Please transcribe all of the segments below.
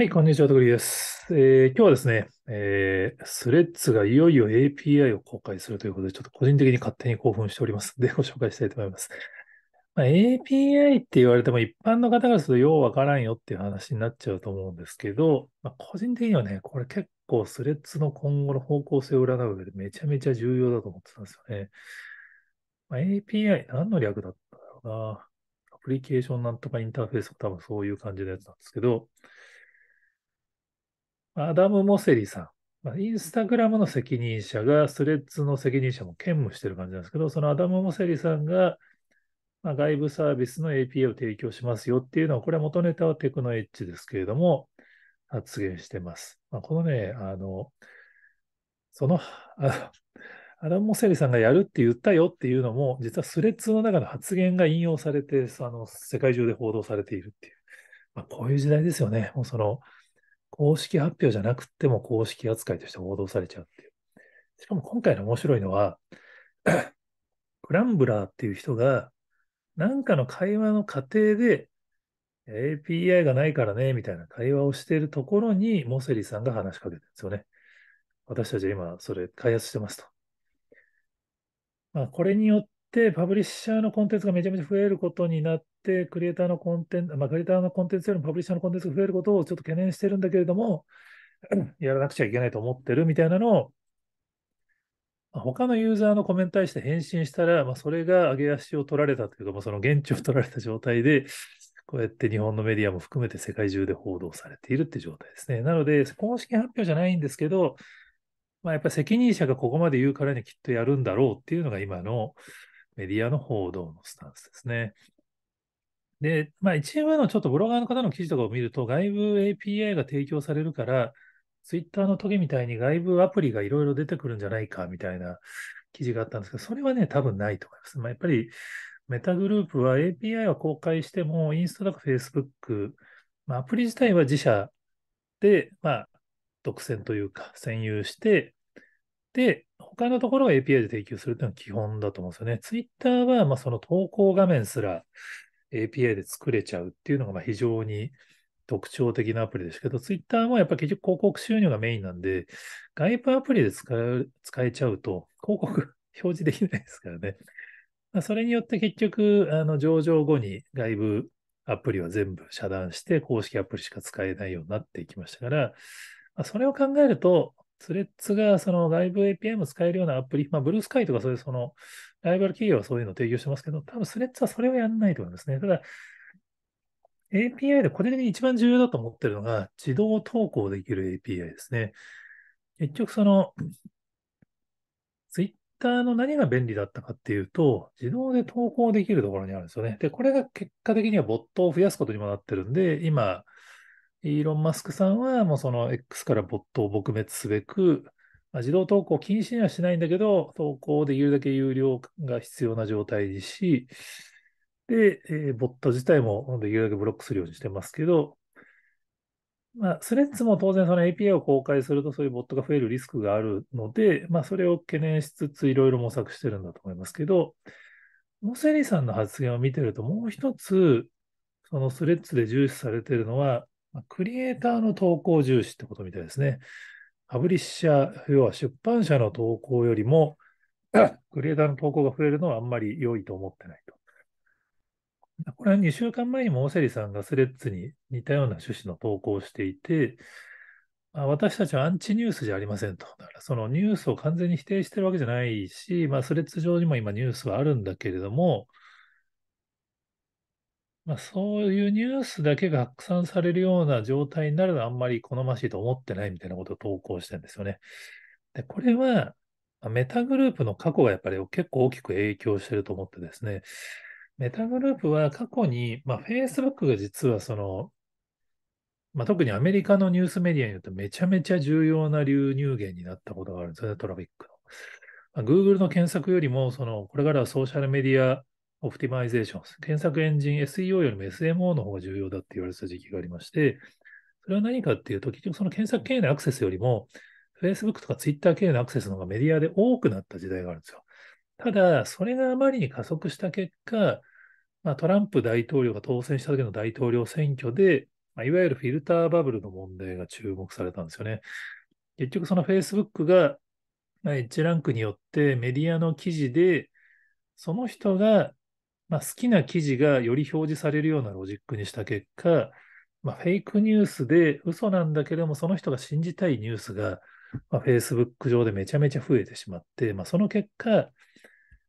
はい、こんにちは、くりです、えー、今日はですね、えー、スレッズがいよいよ API を公開するということで、ちょっと個人的に勝手に興奮しておりますので、ご紹介したいと思います。まあ、API って言われても一般の方からするとようわからんよっていう話になっちゃうと思うんですけど、まあ、個人的にはね、これ結構スレッズの今後の方向性を占う上でめちゃめちゃ重要だと思ってたんですよね。まあ、API 何の略だったんだろうな。アプリケーションなんとかインターフェースも多分そういう感じのやつなんですけど、アダム・モセリさん、インスタグラムの責任者が、スレッズの責任者も兼務してる感じなんですけど、そのアダム・モセリさんが、まあ、外部サービスの API を提供しますよっていうのは、これは元ネタはテクノエッジですけれども、発言してます。まあ、このね、あの、その、アダム・モセリさんがやるって言ったよっていうのも、実はスレッズの中の発言が引用されて、あの世界中で報道されているっていう、まあ、こういう時代ですよね。もうその、公式発表じゃなくても公式扱いとして報道されちゃうっていう。しかも今回の面白いのは、ク ランブラーっていう人が、なんかの会話の過程で、API がないからね、みたいな会話をしているところに、モセリさんが話しかけてるんですよね。私たちは今、それ開発してますと。まあ、これによっ、パブリッシャーのコンテンツがめちゃめちゃ増えることになって、クリエイターのコンテンツ、まあ、クリエイターのコンテンツよりもパブリッシャーのコンテンツが増えることをちょっと懸念してるんだけれども、やらなくちゃいけないと思ってるみたいなのを、他のユーザーのコメントに対して返信したら、まあ、それが上げ足を取られたというか、まあ、その現地を取られた状態で、こうやって日本のメディアも含めて世界中で報道されているって状態ですね。なので、公式発表じゃないんですけど、まあ、やっぱり責任者がここまで言うからにきっとやるんだろうっていうのが今のメディアの報道のスタンスですね。で、まあ、一部のちょっとブロガーの方の記事とかを見ると、外部 API が提供されるから、ツイッターの時みたいに外部アプリがいろいろ出てくるんじゃないかみたいな記事があったんですけど、それはね、多分ないと思います。まあ、やっぱりメタグループは API は公開しても、インスタとか Facebook、まあ、アプリ自体は自社で、まあ、独占というか占有して、で、他のところは API で提供するというのは基本だと思うんですよね。Twitter は、まその投稿画面すら API で作れちゃうっていうのが、ま非常に特徴的なアプリですけど、Twitter もやっぱ結局広告収入がメインなんで、外部アプリで使使えちゃうと、広告表示できないですからね。まそれによって結局、あの上場後に外部アプリは全部遮断して、公式アプリしか使えないようになっていきましたから、まそれを考えると、スレッズがその外部 APM 使えるようなアプリ、まあ、ブルースカイとかそういうそのライバル企業はそういうのを提供してますけど、多分スレッズはそれをやんないと思いますね。ただ、API で個人的に一番重要だと思ってるのが、自動投稿できる API ですね。結局その、Twitter の何が便利だったかっていうと、自動で投稿できるところにあるんですよね。で、これが結果的にはボットを増やすことにもなってるんで、今、イーロン・マスクさんは、もうその X からボットを撲滅すべく、まあ、自動投稿禁止にはしないんだけど、投稿できるだけ有料が必要な状態にし、で、えー、ボット自体もできるだけブロックするようにしてますけど、まあ、スレッズも当然その API を公開するとそういうボットが増えるリスクがあるので、まあ、それを懸念しつついろいろ模索してるんだと思いますけど、モセリさんの発言を見てるともう一つ、そのスレッズで重視されてるのは、クリエイターの投稿重視ってことみたいですね。パブリッシャー、要は出版社の投稿よりも、クリエイターの投稿が増えるのはあんまり良いと思ってないと。これは2週間前にもオセリさんがスレッズに似たような趣旨の投稿をしていて、まあ、私たちはアンチニュースじゃありませんと。だからそのニュースを完全に否定してるわけじゃないし、まあ、スレッズ上にも今ニュースはあるんだけれども、まあ、そういうニュースだけが拡散されるような状態になるのはあんまり好ましいと思ってないみたいなことを投稿してるんですよね。で、これは、メタグループの過去がやっぱり結構大きく影響してると思ってですね、メタグループは過去に、まあ、Facebook が実はその、まあ、特にアメリカのニュースメディアによってめちゃめちゃ重要な流入源になったことがあるんですよね、トラフィックの。まあ、Google の検索よりも、その、これからはソーシャルメディアオプティマイゼーション。検索エンジン SEO よりも SMO の方が重要だって言われてた時期がありまして、それは何かっていうと、結局その検索経営のアクセスよりも、Facebook とか Twitter 系のアクセスの方がメディアで多くなった時代があるんですよ。ただ、それがあまりに加速した結果、まあ、トランプ大統領が当選した時の大統領選挙で、まあ、いわゆるフィルターバブルの問題が注目されたんですよね。結局その Facebook が、まあ、H ランクによってメディアの記事で、その人がまあ、好きな記事がより表示されるようなロジックにした結果、まあ、フェイクニュースで嘘なんだけども、その人が信じたいニュースが、まあ、Facebook 上でめちゃめちゃ増えてしまって、まあ、その結果、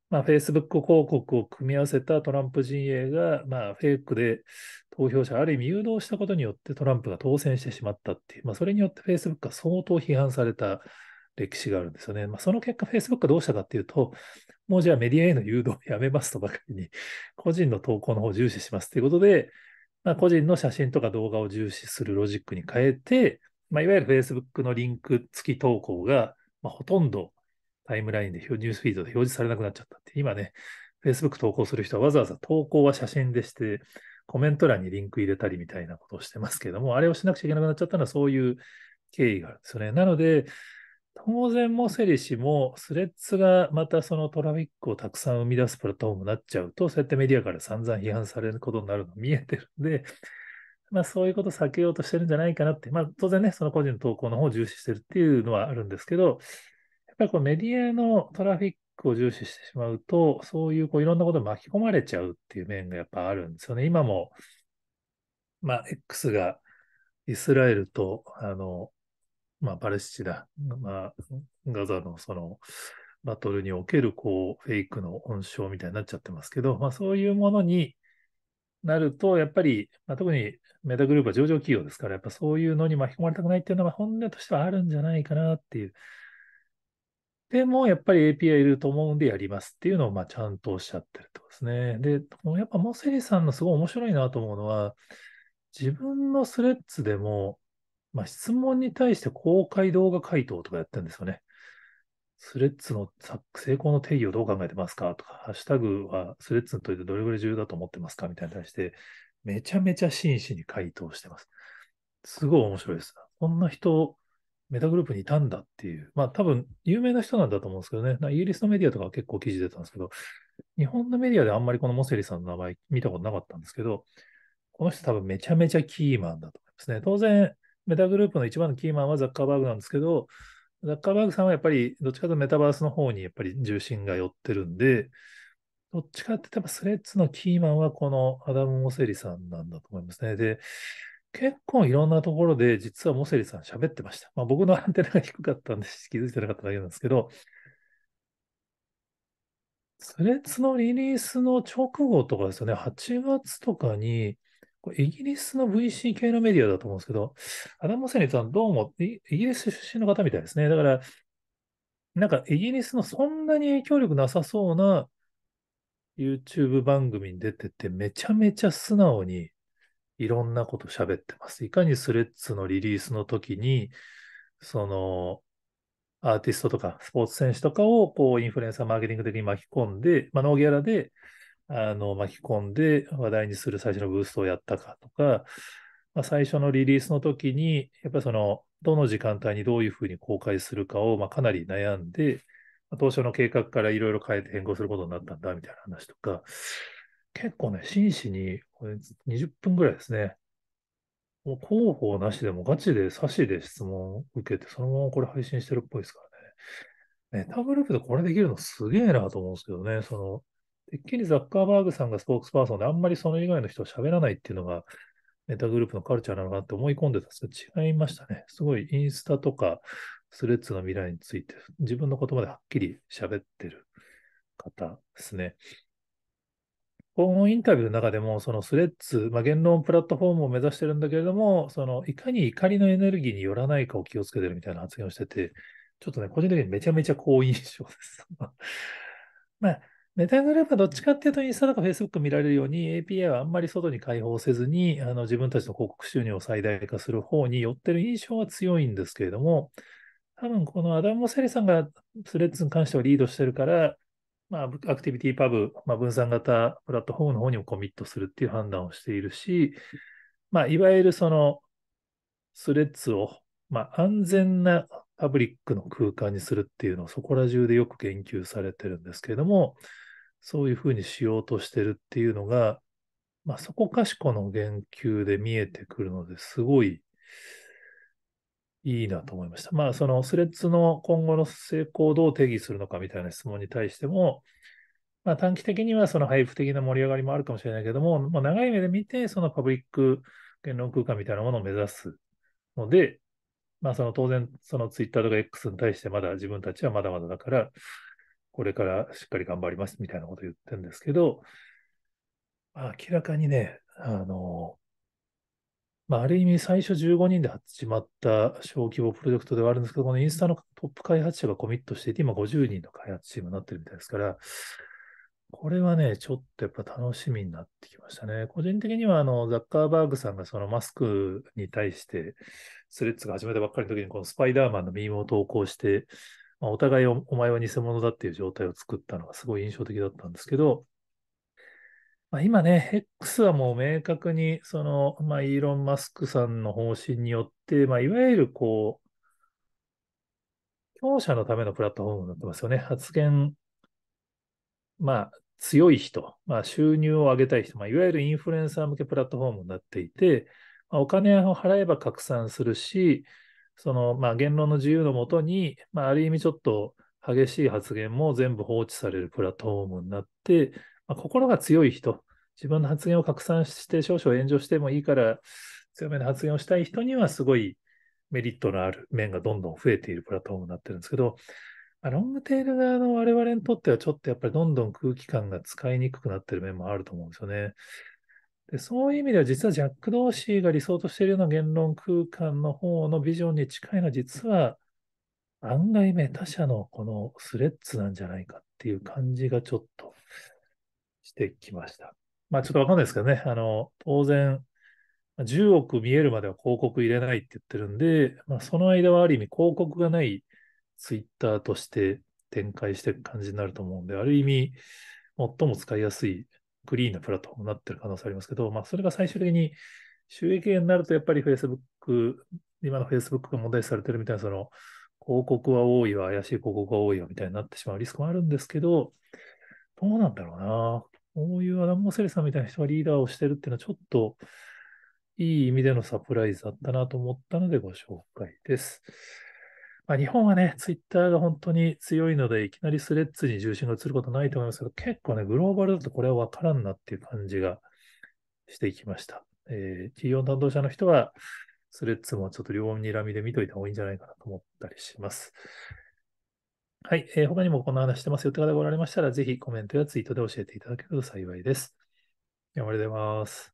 まあ、Facebook 広告を組み合わせたトランプ陣営が、まあ、フェイクで投票者ある意味誘導したことによってトランプが当選してしまったっていう、まあ、それによって Facebook が相当批判された歴史があるんですよね。まあ、その結果、Facebook どうしたかっていうと、もうじゃあメディアへの誘導をやめますとばかりに、個人の投稿の方を重視しますということで、まあ、個人の写真とか動画を重視するロジックに変えて、まあ、いわゆる Facebook のリンク付き投稿が、まあ、ほとんどタイムラインでニュースフィードで表示されなくなっちゃったって、今ね、Facebook 投稿する人はわざわざ投稿は写真でして、コメント欄にリンク入れたりみたいなことをしてますけども、あれをしなくちゃいけなくなっちゃったのはそういう経緯があるんですよね。なので、当然モセリ氏もスレッズがまたそのトラフィックをたくさん生み出すプラットフォームになっちゃうと、そうやってメディアから散々批判されることになるの見えてるんで、まあそういうことを避けようとしてるんじゃないかなって、まあ当然ね、その個人の投稿の方を重視してるっていうのはあるんですけど、やっぱりこうメディアのトラフィックを重視してしまうと、そういうこういろんなことに巻き込まれちゃうっていう面がやっぱあるんですよね。今も、まあ X がイスラエルと、あの、まあ、パレスチナ、まあ、ガザのそのバトルにおけるこうフェイクの温床みたいになっちゃってますけど、まあ、そういうものになると、やっぱり、まあ、特にメタグループは上場企業ですから、やっぱそういうのに巻き込まれたくないっていうのは本音としてはあるんじゃないかなっていう。でも、やっぱり API いると思うんでやりますっていうのを、まあ、ちゃんとおっしゃってるってことですね。で、やっぱモセリさんのすごい面白いなと思うのは、自分のスレッズでも、まあ、質問に対して公開動画回答とかやってるんですよね。スレッズの成功の定義をどう考えてますかとか、ハッシュタグはスレッズにといてどれぐらい重要だと思ってますかみたいに対して、めちゃめちゃ真摯に回答してます。すごい面白いです。こんな人、メタグループにいたんだっていう。まあ多分、有名な人なんだと思うんですけどね。イギリスのメディアとかは結構記事出たんですけど、日本のメディアであんまりこのモセリさんの名前見たことなかったんですけど、この人多分めちゃめちゃキーマンだと思いますね。当然、メタグループの一番のキーマンはザッカーバーグなんですけど、ザッカーバーグさんはやっぱり、どっちかというとメタバースの方にやっぱり重心が寄ってるんで、どっちかって言ったらスレッズのキーマンはこのアダム・モセリさんなんだと思いますね。で、結構いろんなところで実はモセリさん喋ってました。まあ、僕の アンテナが低かったんで気づいてなかっただけなんですけど、スレッズのリリースの直後とかですよね、8月とかに、これイギリスの VC 系のメディアだと思うんですけど、アダム・セネさん、どうもイギリス出身の方みたいですね。だから、なんかイギリスのそんなに影響力なさそうな YouTube 番組に出てて、めちゃめちゃ素直にいろんなこと喋ってます。いかにスレッズのリリースの時に、その、アーティストとかスポーツ選手とかをこうインフルエンサーマーケティング的に巻き込んで、まあ、ノーギャラであの巻き込んで話題にする最初のブーストをやったかとか、まあ、最初のリリースの時に、やっぱりその、どの時間帯にどういうふうに公開するかを、まあ、かなり悩んで、まあ、当初の計画からいろいろ変えて変更することになったんだみたいな話とか、結構ね、真摯に、20分ぐらいですね。もう広報なしでもガチで差しで質問を受けて、そのままこれ配信してるっぽいですからね。ね、タブループでこれできるのすげえなと思うんですけどね、その、てっきりザッカーバーグさんがスポークスパーソンで、あんまりそれ以外の人は喋らないっていうのが、メタグループのカルチャーなのかなって思い込んでたんですけど、違いましたね。すごいインスタとかスレッズの未来について、自分の言葉ではっきり喋ってる方ですね。このインタビューの中でも、そのスレッズ、まあ、言論プラットフォームを目指してるんだけれども、そのいかに怒りのエネルギーによらないかを気をつけてるみたいな発言をしてて、ちょっとね、個人的にめちゃめちゃ好印象です。まあ、メタグループはどっちかっていうと、インスタとかフェイスブック見られるように、API はあんまり外に開放せずに、あの自分たちの広告収入を最大化する方に寄ってる印象は強いんですけれども、多分このアダム・セリさんがスレッズに関してはリードしてるから、まあ、アクティビティパブ、まあ、分散型プラットフォームの方にもコミットするっていう判断をしているし、まあ、いわゆるそのスレッズを、まあ、安全なパブリックの空間にするっていうのをそこら中でよく言及されてるんですけれども、そういうふうにしようとしてるっていうのが、まあ、そこかしこの言及で見えてくるのですごいいいなと思いました。まあ、そのスレッズの今後の成功をどう定義するのかみたいな質問に対しても、まあ、短期的にはその配布的な盛り上がりもあるかもしれないけども、まあ、長い目で見て、そのパブリック言論空間みたいなものを目指すので、まあ、その当然、そのツイッターとか X に対してまだ自分たちはまだまだだから、これからしっかり頑張りますみたいなこと言ってるんですけど、ま明らかにね、あの、まあ、ある意味最初15人で始まった小規模プロジェクトではあるんですけど、このインスタのトップ開発者がコミットしていて、今50人の開発チームになってるみたいですから、これはね、ちょっとやっぱ楽しみになってきましたね。個人的には、あの、ザッカーバーグさんがそのマスクに対して、スレッズが始めたばっかりの時に、このスパイダーマンのミームを投稿して、まあ、お互いおお前は偽物だっていう状態を作ったのがすごい印象的だったんですけど、まあ、今ね、X はもう明確に、その、まあ、イーロン・マスクさんの方針によって、まあ、いわゆるこう、強者のためのプラットフォームになってますよね。発言、まあ、強い人、まあ、収入を上げたい人、まあ、いわゆるインフルエンサー向けプラットフォームになっていて、まあ、お金を払えば拡散するし、そのまあ言論の自由のもとに、まあ、ある意味ちょっと激しい発言も全部放置されるプラットフォームになって、まあ、心が強い人、自分の発言を拡散して少々炎上してもいいから、強めの発言をしたい人にはすごいメリットのある面がどんどん増えているプラットフォームになってるんですけど、ロングテール側の我々にとってはちょっとやっぱりどんどん空気感が使いにくくなってる面もあると思うんですよね。でそういう意味では実はジャック・ドーシーが理想としているような言論空間の方のビジョンに近いのは実は案外目他者のこのスレッズなんじゃないかっていう感じがちょっとしてきました。まあちょっとわかんないですけどね、あの、当然、10億見えるまでは広告入れないって言ってるんで、まあ、その間はある意味広告がないツイッターとして展開していく感じになると思うんで、ある意味、最も使いやすいクリーンなプラットフォームになってる可能性ありますけど、まあ、それが最終的に収益源になると、やっぱり Facebook、今の Facebook が問題視されてるみたいな、その、広告は多いわ、怪しい広告が多いわ、みたいになってしまうリスクもあるんですけど、どうなんだろうな。こういうアダム・モセリさんみたいな人がリーダーをしてるっていうのは、ちょっと、いい意味でのサプライズだったなと思ったのでご紹介です。まあ、日本はね、ツイッターが本当に強いので、いきなりスレッズに重心が移ることないと思いますけど、結構ね、グローバルだとこれはわからんなっていう感じがしていきました。えー、企業担当者の人は、スレッズもちょっと両にらみで見といた方がいいんじゃないかなと思ったりします。はい、えー、他にもこの話してますよって方がおられましたら、ぜひコメントやツイートで教えていただけると幸いです。では、がとうございます。